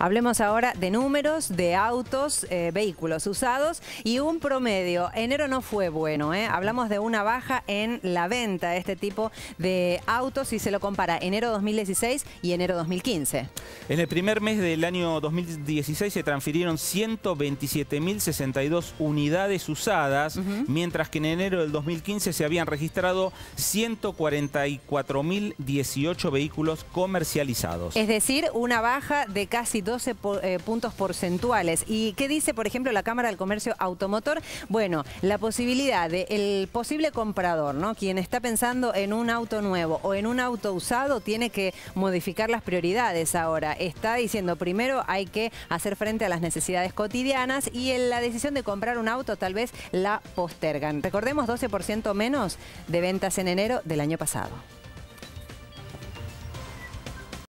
Hablemos ahora de números, de autos, eh, vehículos usados y un promedio. Enero no fue bueno, ¿eh? hablamos de una baja en la venta de este tipo de autos si se lo compara enero 2016 y enero 2015. En el primer mes del año 2016 se transfirieron 127.062 unidades usadas, mientras que en enero del 2015 se habían registrado 144.018 vehículos comercializados. Es decir, una baja de casi 12 eh, puntos porcentuales. ¿Y qué dice, por ejemplo, la Cámara del Comercio Automotor? Bueno, la posibilidad del posible comprador, ¿no? Quien está pensando en un auto nuevo o en un auto usado, tiene que modificar las prioridades ahora. Está diciendo, primero hay que hacer frente a las necesidades cotidianas y en la decisión de comprar un auto tal vez la postergan. Recordemos 12% menos de ventas en enero del año pasado.